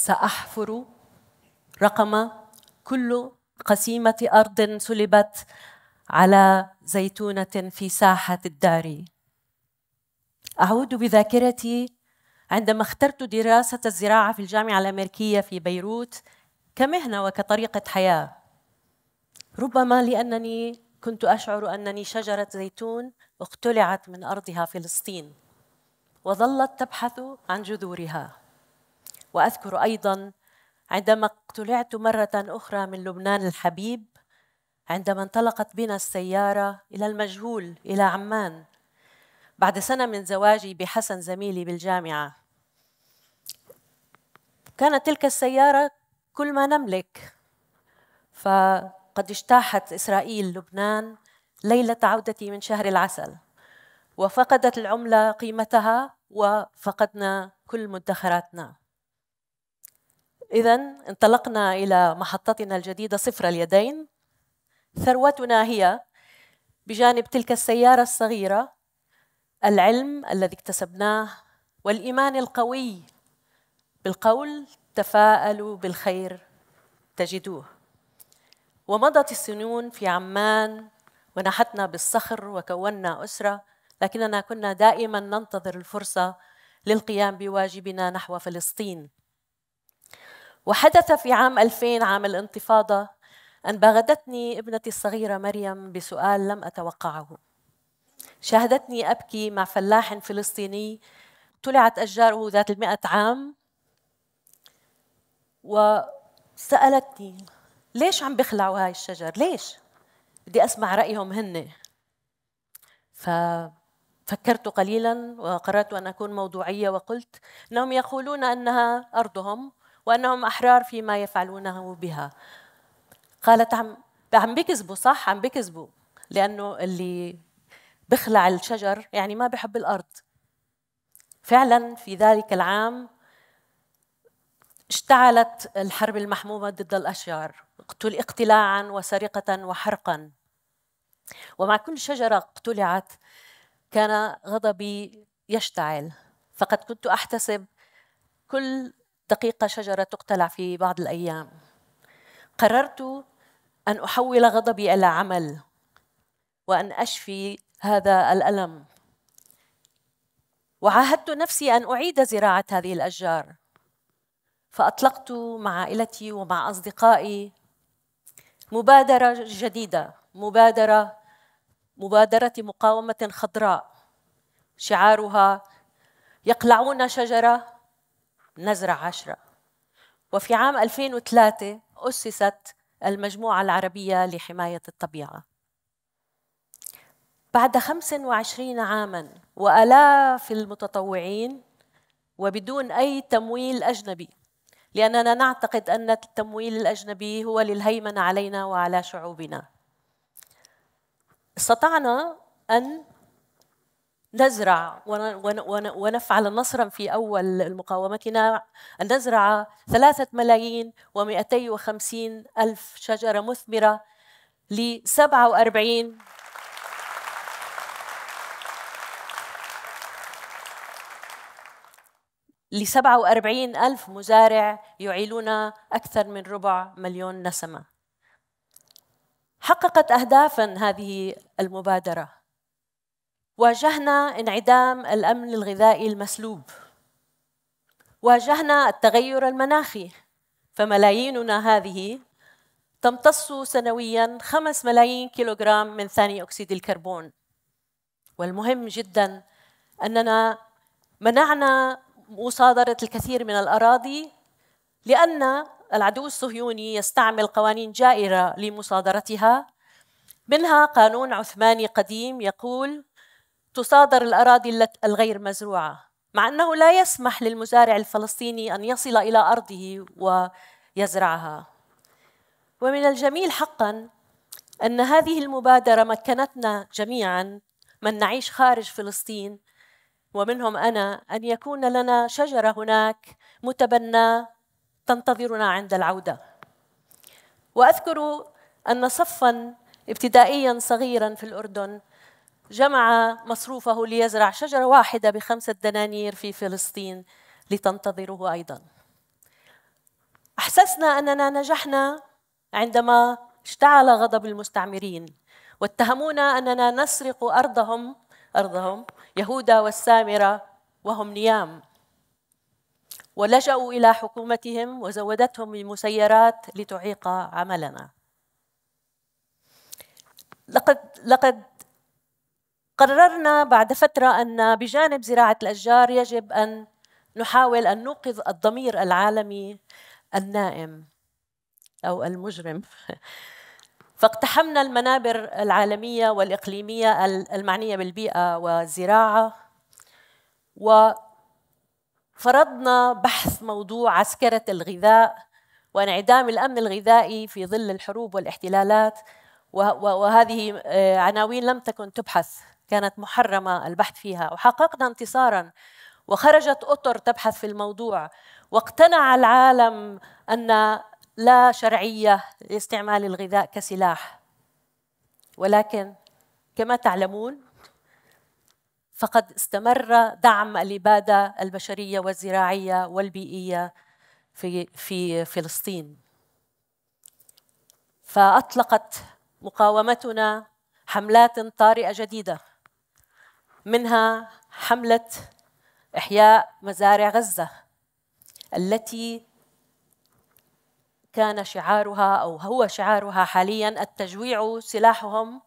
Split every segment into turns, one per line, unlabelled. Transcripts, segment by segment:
سأحفر رقم كل قسيمة أرض سلبت على زيتونة في ساحة الدار أعود بذاكرتي عندما اخترت دراسة الزراعة في الجامعة الأمريكية في بيروت كمهنة وكطريقة حياة ربما لأنني كنت أشعر أنني شجرة زيتون اقتلعت من أرضها فلسطين وظلت تبحث عن جذورها واذكر ايضا عندما اقتلعت مره اخرى من لبنان الحبيب عندما انطلقت بنا السياره الى المجهول الى عمان بعد سنه من زواجي بحسن زميلي بالجامعه كانت تلك السياره كل ما نملك فقد اجتاحت اسرائيل لبنان ليله عودتي من شهر العسل وفقدت العمله قيمتها وفقدنا كل مدخراتنا إذا انطلقنا إلى محطتنا الجديدة صفر اليدين ثروتنا هي بجانب تلك السيارة الصغيرة العلم الذي اكتسبناه والإيمان القوي بالقول تفاءلوا بالخير تجدوه ومضت السنون في عمان ونحتنا بالصخر وكونا أسرة لكننا كنا دائما ننتظر الفرصة للقيام بواجبنا نحو فلسطين وحدث في عام 2000 عام الانتفاضة أن باغتتني ابنتي الصغيرة مريم بسؤال لم أتوقعه شاهدتني أبكي مع فلاح فلسطيني طلعت أشجاره ذات المئة عام وسألتني ليش عم بخلعوا هاي الشجر ليش بدي أسمع رأيهم هن ففكرت قليلا وقررت أن أكون موضوعية وقلت أنهم يقولون أنها أرضهم وأنهم أحرار فيما يفعلونه بها قالت عم عم بيكذبوا صح عم بيكذبوا لأنه اللي بخلع الشجر يعني ما بحب الأرض فعلا في ذلك العام اشتعلت الحرب المحمومة ضد الأشجار اقتل اقتلاعا وسرقة وحرقا ومع كل شجرة اقتلعت كان غضبي يشتعل فقد كنت أحتسب كل دقيقة شجرة تقتلع في بعض الأيام قررت أن أحول غضبي إلى عمل وأن أشفي هذا الألم وعاهدت نفسي أن أعيد زراعة هذه الأشجار فأطلقت مع عائلتي ومع أصدقائي مبادرة جديدة مبادرة مبادرة مقاومة خضراء شعارها يقلعون شجرة نزرع عشرة وفي عام 2003 أسست المجموعة العربية لحماية الطبيعة بعد 25 عاما وآلاف المتطوعين وبدون أي تمويل أجنبي لأننا نعتقد أن التمويل الأجنبي هو للهيمنة علينا وعلى شعوبنا استطعنا أن نزرع ونفعل نصرا في أول مقاومتنا أن نزرع ثلاثة ملايين ومئتي وخمسين ألف شجرة مثمرة لسبعة وأربعين ل 47 ألف مزارع يعيلون أكثر من ربع مليون نسمة حققت أهدافا هذه المبادرة واجهنا انعدام الامن الغذائي المسلوب واجهنا التغير المناخي فملاييننا هذه تمتص سنويا خمس ملايين كيلوغرام من ثاني أكسيد الكربون والمهم جدا أننا منعنا مصادرة الكثير من الأراضي لأن العدو الصهيوني يستعمل قوانين جائرة لمصادرتها منها قانون عثماني قديم يقول تصادر الأراضي الغير مزروعة مع أنه لا يسمح للمزارع الفلسطيني أن يصل إلى أرضه ويزرعها ومن الجميل حقا أن هذه المبادرة مكنتنا جميعا من نعيش خارج فلسطين ومنهم أنا أن يكون لنا شجرة هناك متبناة تنتظرنا عند العودة وأذكر أن صفا ابتدائيا صغيرا في الأردن جمع مصروفه ليزرع شجرة واحدة بخمسة دنانير في فلسطين لتنتظره أيضا أحسسنا أننا نجحنا عندما اشتعل غضب المستعمرين واتهمونا أننا نسرق أرضهم أرضهم يهودا والسامرة وهم نيام ولجأوا إلى حكومتهم وزودتهم بمسيرات لتعيق عملنا لقد لقد قررنا بعد فترة أن بجانب زراعة الأشجار يجب أن نحاول أن نوقظ الضمير العالمي النائم أو المجرم فاقتحمنا المنابر العالمية والإقليمية المعنية بالبيئة والزراعة وفرضنا بحث موضوع عسكرة الغذاء وانعدام الأمن الغذائي في ظل الحروب والاحتلالات وهذه آه، عناوين لم تكن تبحث كانت محرمة البحث فيها وحققنا انتصارا وخرجت أطر تبحث في الموضوع واقتنع العالم أن لا شرعية لاستعمال الغذاء كسلاح ولكن كما تعلمون فقد استمر دعم الإبادة البشرية والزراعية والبيئية في في فلسطين فأطلقت مقاومتنا حملات طارئة جديدة منها حملة إحياء مزارع غزة التي كان شعارها أو هو شعارها حاليا التجويع سلاحهم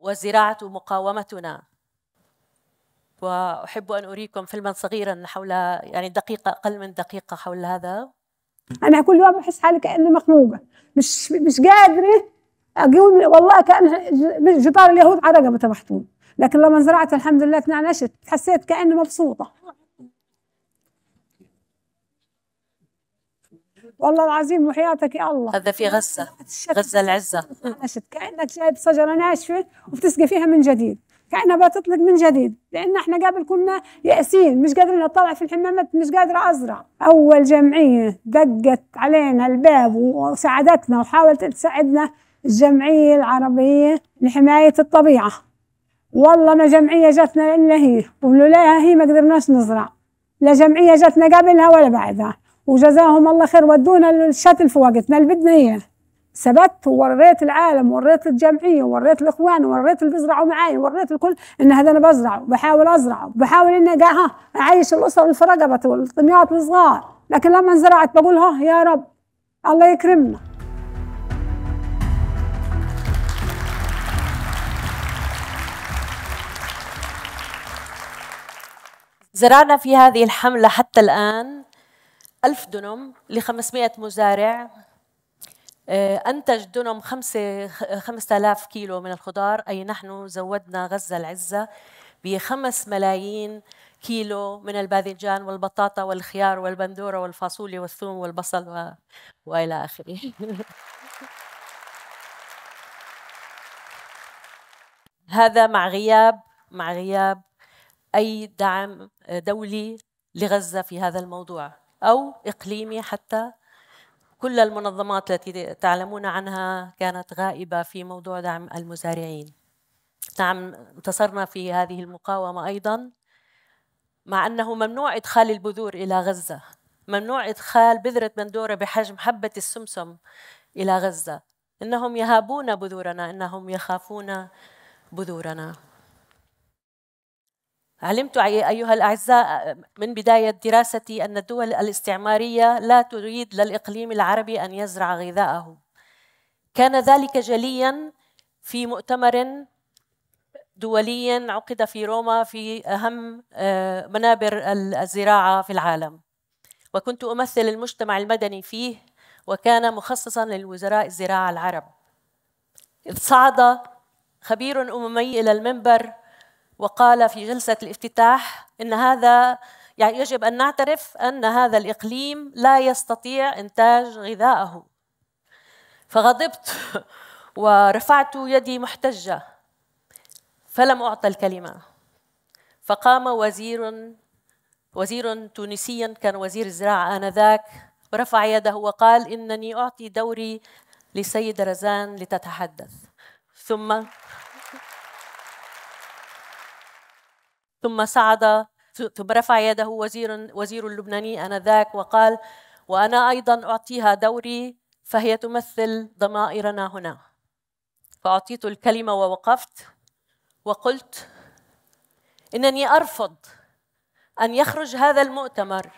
وزراعة مقاومتنا وأحب أن أريكم فيلما صغيرا حول يعني دقيقة أقل من دقيقة حول هذا
أنا كل يوم أحس حالي كأني مخنوقة مش مش قادرة أقول والله كأن جدار اليهود على رقبته محطوط لكن لما زرعت الحمد لله تنعنشت حسيت كأني مبسوطة والله العظيم وحياتك يا الله هذا في غزة غزة العزة نشت كأنك جايب شجرة ناشفة وبتسقي فيها من جديد كأنها بتطلق من جديد لأن احنا قبل كنا يأسين مش قادرين نطلع في الحمامات مش قادرة أزرع أول جمعية دقت علينا الباب وساعدتنا وحاولت تساعدنا الجمعية العربية لحماية الطبيعة والله ما جمعيه جاتنا الا هي ولولاها هي ما قدرناش نزرع لا جمعيه جاتنا قبلها ولا بعدها وجزاهم الله خير ودونا الشتل في وقتنا اللي بدنا اياه ثبت ووريت العالم ووريت الجمعيه ووريت الاخوان ووريت اللي بيزرعوا معي ووريت الكل ان هذا انا بزرع وبحاول ازرع وبحاول اني ها اعيش الاسر الفرقبة والطميات الصغار لكن لما زرعت بقول ها يا رب الله يكرمنا
زرعنا في هذه الحملة حتى الآن ألف دنم ل 500 مزارع آه، أنتج دنم خمسة, 5000 كيلو من الخضار أي نحن زودنا غزة العزة بخمس ملايين كيلو من الباذنجان والبطاطا والخيار والبندورة والفاصوليا والثوم والبصل و... وإلى آخره هذا مع غياب مع غياب أي دعم دولي لغزه في هذا الموضوع او اقليمي حتى كل المنظمات التي تعلمون عنها كانت غائبه في موضوع دعم المزارعين. نعم انتصرنا في هذه المقاومه ايضا مع انه ممنوع ادخال البذور الى غزه، ممنوع ادخال بذره بندوره بحجم حبه السمسم الى غزه، انهم يهابون بذورنا، انهم يخافون بذورنا. علمت أيها الأعزاء من بداية دراستي أن الدول الاستعمارية لا تريد للإقليم العربي أن يزرع غذاءه كان ذلك جليا في مؤتمر دولي عقد في روما في أهم آه، منابر الزراعة في العالم وكنت أمثل المجتمع المدني فيه وكان مخصصا للوزراء الزراعة العرب إذ صعد خبير أممي إلى المنبر وقال في جلسة الافتتاح إن هذا يعني يجب أن نعترف أن هذا الإقليم لا يستطيع إنتاج غذائه فغضبت ورفعت يدي محتجة فلم أعطى الكلمة فقام وزير وزير تونسي كان وزير الزراعة آنذاك ورفع يده وقال إنني أعطي دوري لسيد رزان لتتحدث ثم ثم صعد ثم رفع يده وزير وزير اللبناني انذاك وقال وانا ايضا اعطيها دوري فهي تمثل ضمائرنا هنا فاعطيت الكلمه ووقفت وقلت انني ارفض ان يخرج هذا المؤتمر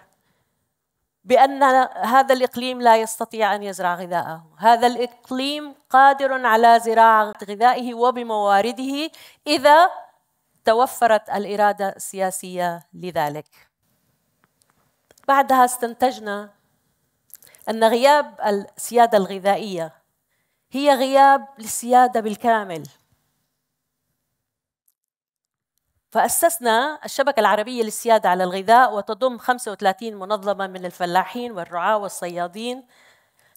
بان هذا الاقليم لا يستطيع ان يزرع غذاءه، هذا الاقليم قادر على زراعه غذائه وبموارده اذا توفرت الاراده السياسيه لذلك. بعدها استنتجنا ان غياب السياده الغذائيه هي غياب للسياده بالكامل. فأسسنا الشبكة العربية للسيادة على الغذاء وتضم 35 منظمة من الفلاحين والرعاة والصيادين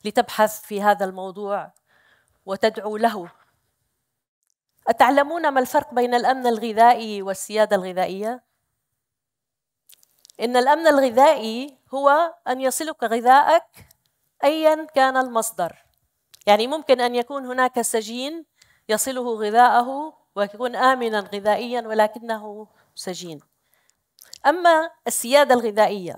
لتبحث في هذا الموضوع وتدعو له أتعلمون ما الفرق بين الأمن الغذائي والسيادة الغذائية؟ إن الأمن الغذائي هو أن يصلك غذائك أيا كان المصدر يعني ممكن أن يكون هناك سجين يصله غذاءه ويكون آمنا غذائيا ولكنه سجين أما السيادة الغذائية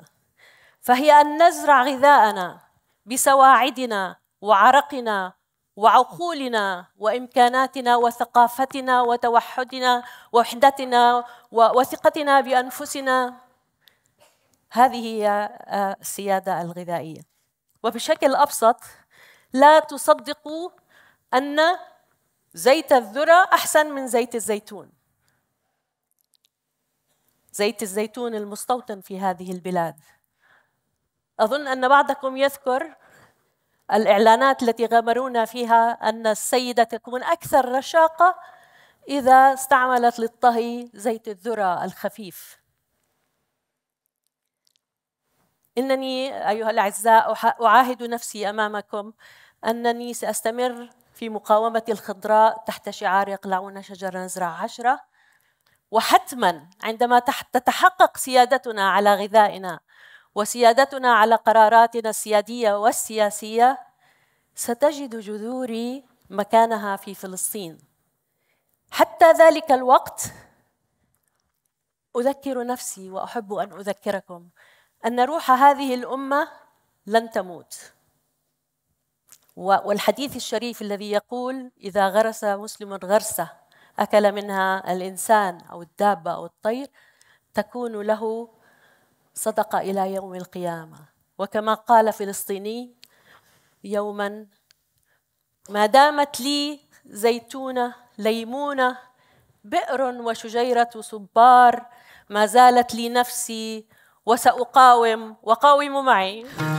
فهي أن نزرع غذاءنا بسواعدنا وعرقنا وعقولنا وامكاناتنا وثقافتنا وتوحدنا ووحدتنا وثقتنا بانفسنا هذه هي آه، السياده الغذائيه وبشكل ابسط لا تصدقوا ان زيت الذره احسن من زيت الزيتون زيت الزيتون المستوطن في هذه البلاد اظن ان بعضكم يذكر الإعلانات التي غامرونا فيها أن السيدة تكون أكثر رشاقة إذا استعملت للطهي زيت الذرة الخفيف إنني أيها الأعزاء أعاهد نفسي أمامكم أنني سأستمر في مقاومة الخضراء تحت شعار يقلعون شجرة نزرع عشرة وحتما عندما تتحقق سيادتنا على غذائنا وسيادتنا على قراراتنا السياديه والسياسيه ستجد جذوري مكانها في فلسطين حتى ذلك الوقت اذكر نفسي واحب ان اذكركم ان روح هذه الامه لن تموت والحديث الشريف الذي يقول اذا غرس مسلم غرسه اكل منها الانسان او الدابه او الطير تكون له صدق إلى يوم القيامة وكما قال فلسطيني يوما ما دامت لي زيتونة ليمونة بئر وشجيرة صبار ما زالت لي نفسي وسأقاوم وقاوم معي